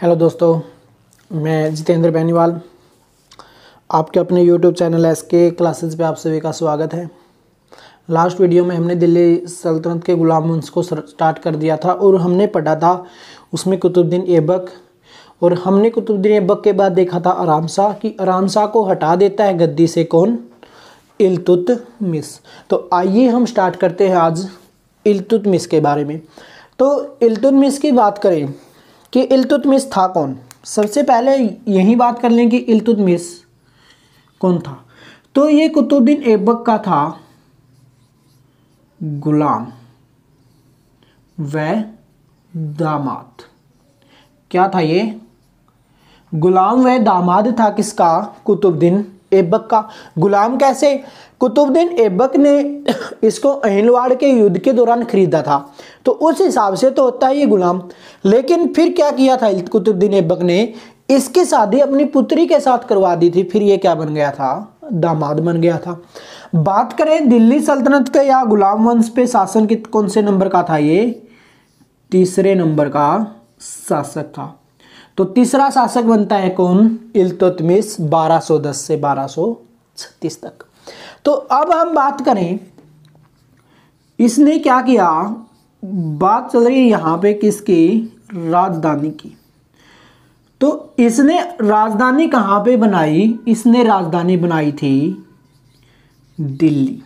hello दोस्तों मैं जितेंद्र बैनीवाल आपके अपने YouTube channel S K classes पे आप सभी का स्वागत है लास्ट वीडियो में हमने दिल्ली सल्तनत के गुलाम मुंस को स्टार्ट कर दिया था और हमने पढ़ा था उसमें कुतुबुद्दीन ऐबक और हमने कुतुबुद्दीन ऐबक के बाद देखा था आराम शाह कि आराम शाह को हटा देता है गद्दी से कौन इलतुत मिस तो आइए हम स्टार्ट करते हैं आज इलतुत मिस के बारे में तो इलतुत मिस की बात करें कि इल्तुतमिस था कौन सबसे पहले यही बात कर लें कि इल्तुतमिस कौन था तो ये कुतुबुद्दीन ऐबक का था गुलाम व दामाद क्या था ये गुलाम व दामाद था किसका कुतुबुद्दीन एबक का गुलाम कैसे कुतुबुद्दीन एबक ने इसको अहिलवाड़ के युद्ध के दौरान खरीदा था तो उस हिसाब से तो होता है ये गुलाम लेकिन फिर क्या किया था कुतुबुद्दीन एबक ने इसकी शादी अपनी पुत्री के साथ करवा दी थी फिर ये क्या बन गया था दामाद बन गया था बात करें दिल्ली सल्तनत के या गुलाम वंश पे शासन कौन से नंबर का था ये तीसरे नंबर का शासक था तो तीसरा शासक बनता है कौन सो 1210 से 1236 तक तो अब हम बात करें इसने क्या किया बात चल रही है यहां पे किसकी राजधानी की तो इसने राजधानी कहाँ पे बनाई इसने राजधानी बनाई थी दिल्ली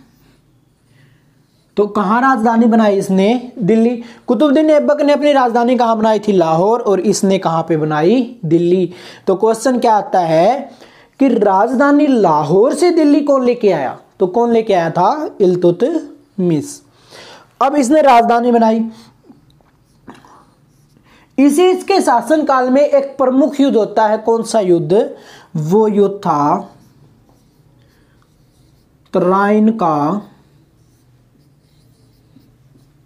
तो कहाँ राजधानी बनाई इसने दिल्ली कुतुबुद्दीन ऐबक ने अपनी राजधानी कहाँ बनाई थी लाहौर और इसने कहाँ पे बनाई दिल्ली तो क्वेश्चन क्या आता है कि राजधानी लाहौर से दिल्ली कौन लेके आया तो कौन लेके आया था इलतुत मिस अब इसने राजधानी बनाई इसी इसके शासनकाल में एक प्रमुख युद्ध होता है कौन सा युद्ध वो युद्ध था तराइन का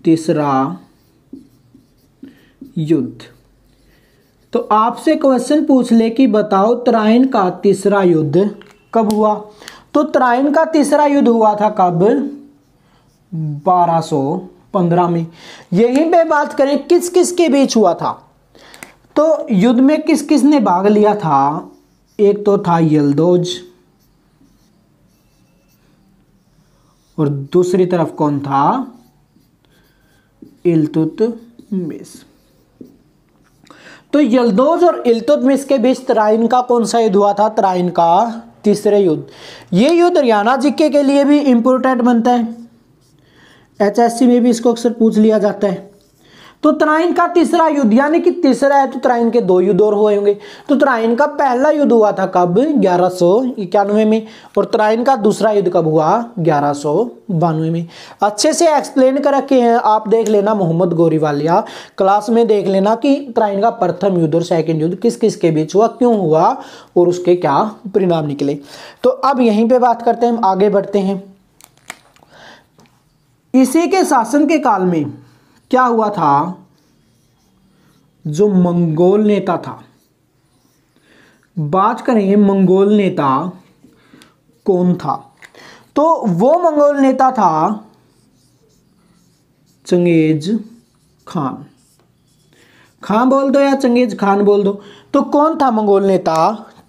तीसरा युद्ध तो आपसे क्वेश्चन पूछ ले कि बताओ त्राइन का तीसरा युद्ध कब हुआ तो त्राइन का तीसरा युद्ध हुआ था कब 1215 में यहीं पे बात करें किस किस के बीच हुआ था तो युद्ध में किस किस ने भाग लिया था एक तो था यलदोज और दूसरी तरफ कौन था इलतुतमिस तो यलदोज और इलतुतमिस के बीच तराइन का कौन सा युद्ध हुआ था तराइन का तीसरे युद्ध ये युद्ध रियाना जिक्के के लिए भी इंपोर्टेंट बनता है एचएससी में भी इसको अक्सर पूछ लिया जाता है तो तराइन का तीसरा युद्ध यानी कि तीसरा है तो तराइन के दो युद्ध और हुए होंगे तो तराइन का पहला युद्ध हुआ था कब ग्यारह सौ इक्यानवे में और तराइन का दूसरा युद्ध कब हुआ ग्यारह सो बानवे में अच्छे से एक्सप्लेन कर रखे हैं आप देख लेना मोहम्मद गोरीवालिया क्लास में देख लेना कि तराइन का प्रथम युद्ध और सेकेंड युद्ध किस किस के बीच हुआ क्यों हुआ और उसके क्या परिणाम निकले तो अब यहीं पर बात करते हैं हम आगे बढ़ते हैं इसी के शासन के काल में क्या हुआ था जो मंगोल नेता था बात करें मंगोल नेता कौन था तो वो मंगोल नेता था चंगेज खान खान बोल दो या चंगेज खान बोल दो तो कौन था मंगोल नेता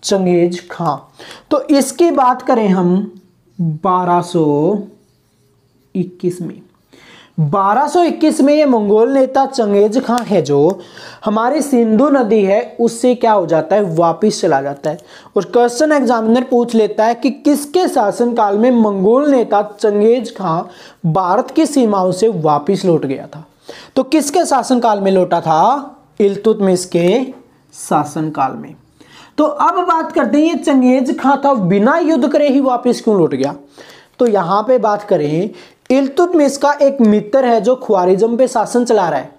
चंगेज खां तो इसकी बात करें हम 1221 में 1221 में ये मंगोल नेता चंगेज खां है जो हमारी सिंधु नदी है उससे क्या हो जाता है वापस चला जाता है और क्वेश्चन एग्जामिनर पूछ लेता है कि किसके शासनकाल में मंगोल नेता चंगेज खां भारत की सीमाओं से वापस लौट गया था तो किसके शासनकाल में लौटा था इल्तुतमिश के शासनकाल में तो अब बात करते हैं ये चंगेज खां था बिना युद्ध करे ही वापस क्यों लौट गया तो यहां पे बात करें में का एक मित्र है जो ख्वारिजम पे शासन चला रहा है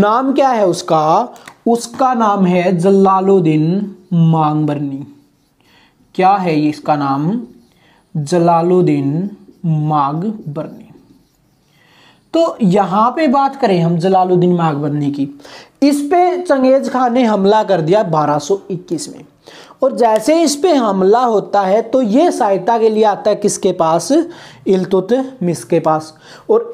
नाम क्या है उसका उसका नाम है जलालुद्दीन मांगबरनी क्या है इसका नाम जलालुद्दीन मांगबरनी तो यहां पे बात करें हम जलालुद्दीन मांगबरनी की इस पे चंगेज खान ने हमला कर दिया 1221 में और जैसे इस पे हमला होता है तो ये सहायता के लिए आता है किसके पास मिस के पास और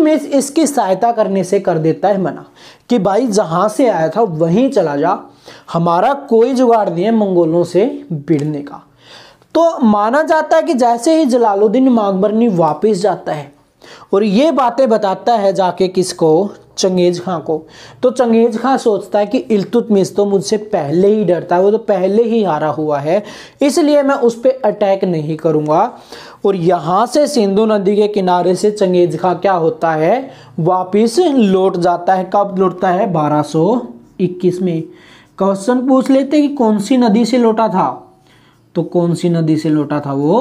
मिस इसकी सहायता करने से कर देता है मना कि भाई जहाँ से आया था वहीं चला जा हमारा कोई जुगाड़ नहीं है मंगोलों से भिड़ने का तो माना जाता है कि जैसे ही जलालुद्दीन माकबरनी वापस जाता है और ये बातें बताता है जाके किसको चंगेज खां को तो चंगेज खां सोचता है कि इल्तुतमिस तो मुझसे पहले ही डरता है वो तो पहले ही हारा हुआ है इसलिए मैं उस पर अटैक नहीं करूँगा और यहाँ से सिंधु नदी के किनारे से चंगेज खां क्या होता है वापिस लौट जाता है कब लौटता है 1221 में क्वेश्चन पूछ लेते कि कौन सी नदी से लौटा था तो कौन सी नदी से लौटा था वो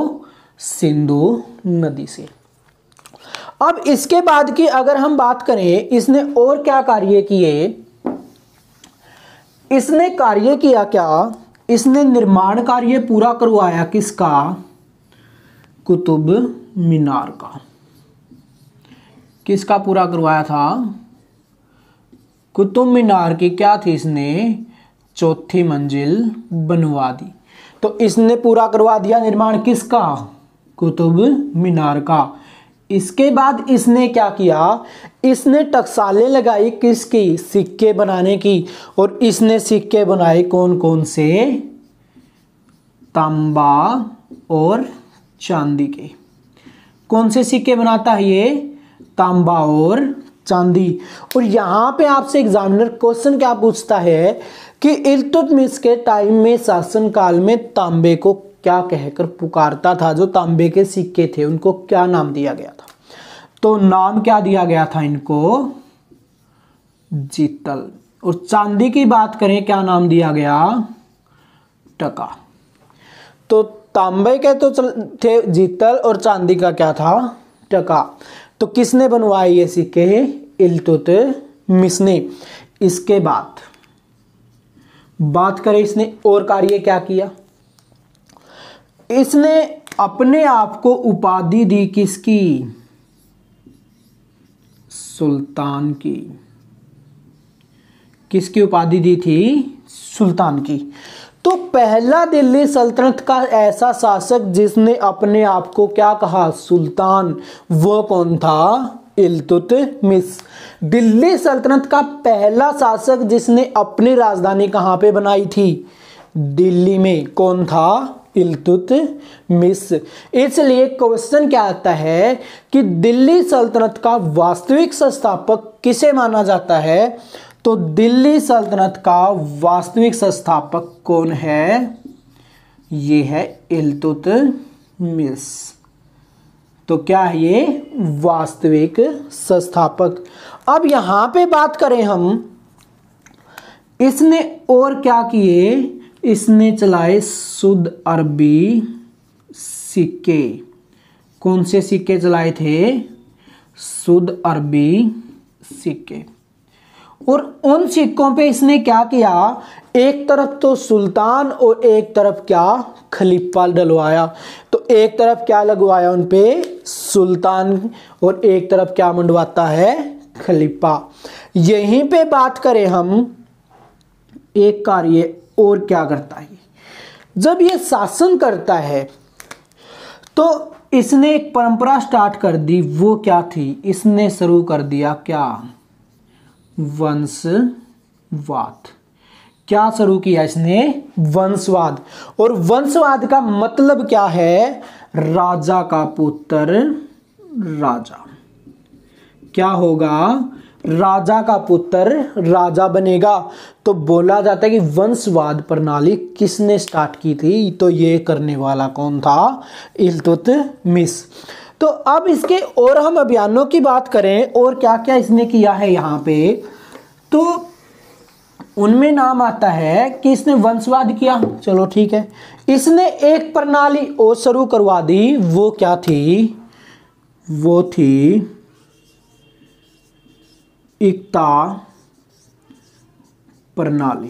सिंधु नदी से अब इसके बाद की अगर हम बात करें इसने और क्या कार्य किए इसने कार्य किया क्या इसने निर्माण कार्य पूरा करवाया किसका कुतुब मीनार का किसका पूरा करवाया था कुतुब मीनार की क्या थी इसने चौथी मंजिल बनवा दी तो इसने पूरा करवा दिया निर्माण किसका कुतुब मीनार का इसके बाद इसने क्या किया इसने टकसाले लगाई किसकी सिक्के बनाने की और इसने सिक्के बनाए कौन कौन से तांबा और चांदी के कौन से सिक्के बनाता है ये तांबा और चांदी और यहां पे आपसे एग्जामिनर क्वेश्चन क्या पूछता है कि इलतुतमिश के टाइम में शासनकाल में तांबे को क्या कहकर पुकारता था जो तांबे के सिक्के थे उनको क्या नाम दिया गया था तो नाम क्या दिया गया था इनको जीतल और चांदी की बात करें क्या नाम दिया गया टका तो तांबे के तो थे जीतल और चांदी का क्या था टका तो किसने बनवाए ये सिक्के इलतुत मिसने इसके बाद बात करें इसने और कार्य क्या किया इसने अपने आप को उपाधि दी किसकी सुल्तान की किसकी उपाधि दी थी सुल्तान की तो पहला दिल्ली सल्तनत का ऐसा शासक जिसने अपने आप को क्या कहा सुल्तान वह कौन था इल्तुतमिस दिल्ली सल्तनत का पहला शासक जिसने अपनी राजधानी कहां पे बनाई थी दिल्ली में कौन था इलतुत मिस इसलिए क्वेश्चन क्या आता है कि दिल्ली सल्तनत का वास्तविक संस्थापक किसे माना जाता है तो दिल्ली सल्तनत का वास्तविक संस्थापक कौन है ये है इलतुत मिस तो क्या है ये वास्तविक संस्थापक अब यहां पे बात करें हम इसने और क्या किए इसने चलाए शुद्ध अरबी सिक्के कौन से सिक्के चलाए थे शुद्ध अरबी सिक्के और उन सिक्कों पे इसने क्या किया एक तरफ तो सुल्तान और एक तरफ क्या खलीफा डलवाया तो एक तरफ क्या लगवाया उन पे सुल्तान और एक तरफ क्या मंडवाता है खलीफा यहीं पे बात करें हम एक कार्य और क्या करता है जब ये शासन करता है तो इसने एक परंपरा स्टार्ट कर दी वो क्या थी इसने शुरू कर दिया क्या वंशवाद क्या शुरू किया इसने वंशवाद और वंशवाद का मतलब क्या है राजा का पुत्र राजा क्या होगा राजा का पुत्र राजा बनेगा तो बोला जाता है कि वंशवाद प्रणाली किसने स्टार्ट की थी तो ये करने वाला कौन था इलतुत मिस तो अब इसके और हम अभियानों की बात करें और क्या क्या इसने किया है यहाँ पे तो उनमें नाम आता है कि इसने वंशवाद किया चलो ठीक है इसने एक प्रणाली और शुरू करवा दी वो क्या थी वो थी एकता प्रणाली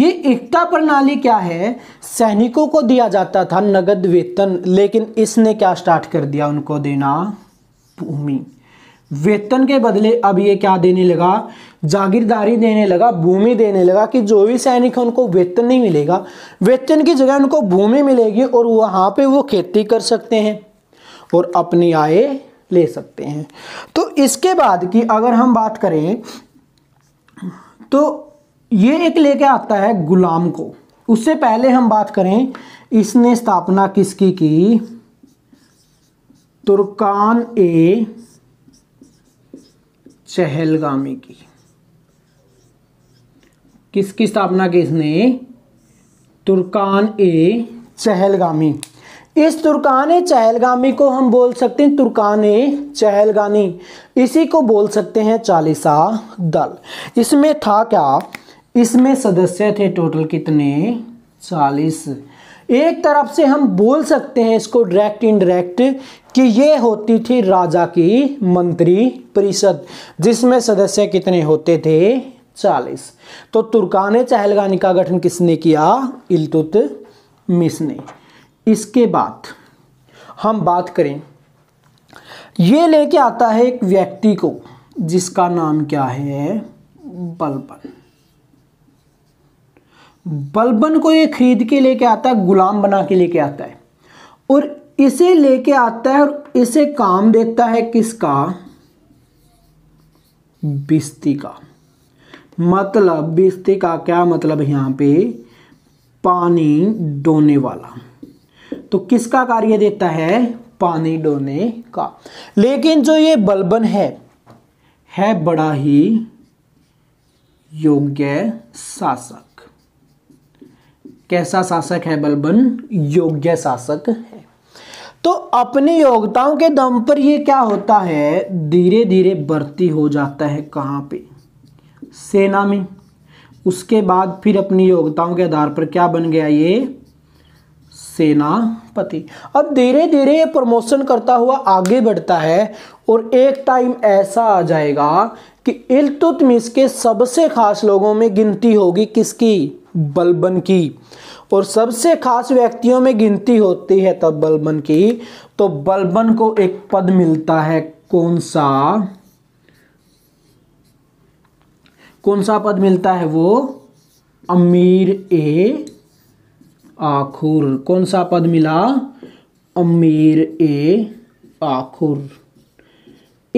ये एकता प्रणाली क्या है सैनिकों को दिया जाता था नगद वेतन लेकिन इसने क्या स्टार्ट कर दिया उनको देना भूमि वेतन के बदले अब ये क्या देने लगा जागीरदारी देने लगा भूमि देने लगा कि जो भी सैनिक है उनको वेतन नहीं मिलेगा वेतन की जगह उनको भूमि मिलेगी और वहां पे वो खेती कर सकते हैं और अपनी आय ले सकते हैं तो इसके बाद की अगर हम बात करें तो ये एक लेके आता है गुलाम को उससे पहले हम बात करें इसने स्थापना किसकी की तुर्कान ए चहलगामी की किसकी स्थापना की इसने तुर्कान ए चहलगामी इस तुर्काने चहलगामी को हम बोल सकते हैं तुर्कान चहलगानी इसी को बोल सकते हैं चालीसा दल इसमें था क्या इसमें सदस्य थे टोटल कितने चालीस एक तरफ से हम बोल सकते हैं इसको डायरेक्ट इनडायरेक्ट कि ये होती थी राजा की मंत्री परिषद जिसमें सदस्य कितने होते थे चालीस तो तुर्काने चहलगानी का गठन किसने किया इलतुत मिस ने इसके बाद हम बात करें ये लेके आता है एक व्यक्ति को जिसका नाम क्या है बलबन बलबन को ये खरीद के लेके आता है गुलाम बना के लेके आता है और इसे लेके आता है और इसे काम देता है किसका बिस्ती का मतलब बिस्ती का क्या मतलब यहां पे पानी डोने वाला तो किसका कार्य देता है पानी डोने का लेकिन जो ये बलबन है है बड़ा ही योग्य शासक कैसा शासक है बलबन योग्य शासक है तो अपनी योग्यताओं के दम पर ये क्या होता है धीरे धीरे बढ़ती हो जाता है कहां पे सेना में उसके बाद फिर अपनी योग्यताओं के आधार पर क्या बन गया ये सेनापति अब धीरे धीरे ये प्रमोशन करता हुआ आगे बढ़ता है और एक टाइम ऐसा आ जाएगा कि इलतुतमिस के सबसे खास लोगों में गिनती होगी किसकी बलबन की और सबसे खास व्यक्तियों में गिनती होती है तब बलबन की तो बलबन को एक पद मिलता है कौन सा कौन सा पद मिलता है वो अमीर ए आखुर कौन सा पद मिला अमीर ए आखुर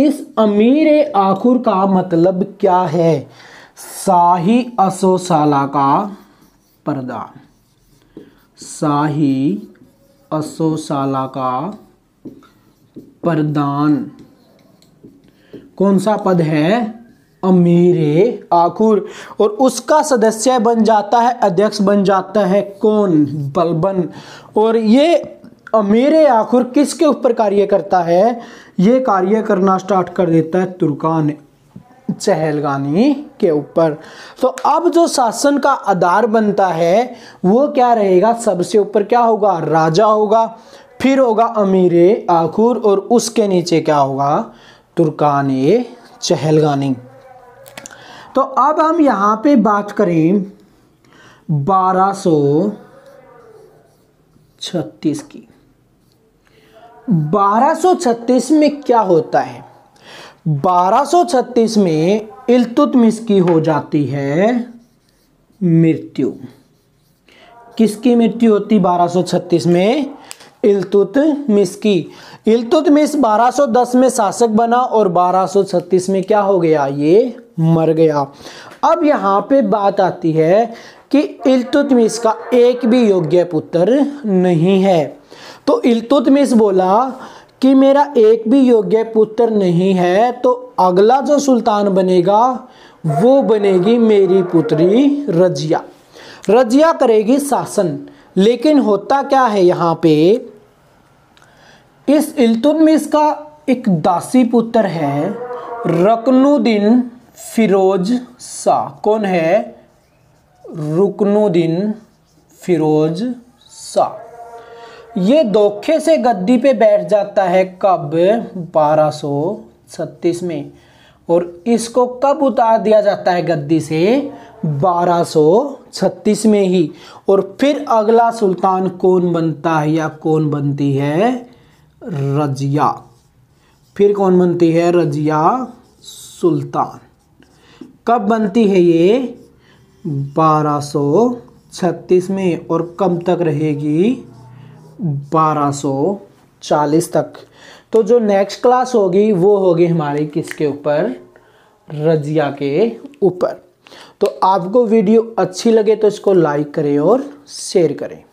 इस अमीर ए आखुर का मतलब क्या है शाही असोसाला का पर्दा शाही असोसाला का प्रदान कौन सा पद है अमीर आखुर और उसका सदस्य बन जाता है अध्यक्ष बन जाता है कौन बलबन और ये अमीर आखुर किसके ऊपर कार्य करता है ये कार्य करना स्टार्ट कर देता है तुर्कान चहलगानी के ऊपर तो अब जो शासन का आधार बनता है वो क्या रहेगा सबसे ऊपर क्या होगा राजा होगा फिर होगा अमीर आखुर और उसके नीचे क्या होगा तुर्कान चहलगानी तो अब हम यहां पे बात करें बारह सो छत्तीस की बारह सो छत्तीस में क्या होता है बारह सो छत्तीस में इल्तुतमिश की हो जाती है मृत्यु किसकी मृत्यु होती 1236 में इल्तुतमिश की सो 1210 में शासक बना और 1236 में क्या हो गया ये मर गया अब यहाँ पे बात आती है कि इल्तुतमिस का एक भी योग्य पुत्र नहीं है तो इल्तुतमिस बोला कि मेरा एक भी योग्य पुत्र नहीं है तो अगला जो सुल्तान बनेगा वो बनेगी मेरी पुत्री रजिया रजिया करेगी शासन लेकिन होता क्या है यहाँ पे इस इल्तुतमिस का एक दासी पुत्र है रकनुद्दीन फिरोज शाह कौन है रुकनुद्दीन फिरोज शाह ये धोखे से गद्दी पे बैठ जाता है कब 1236 में और इसको कब उतार दिया जाता है गद्दी से 1236 में ही और फिर अगला सुल्तान कौन बनता है या कौन बनती है रजिया फिर कौन बनती है रजिया सुल्तान कब बनती है ये 1236 में और कब तक रहेगी 1240 तक तो जो नेक्स्ट क्लास होगी वो होगी हमारी किसके ऊपर रजिया के ऊपर तो आपको वीडियो अच्छी लगे तो इसको लाइक करें और शेयर करें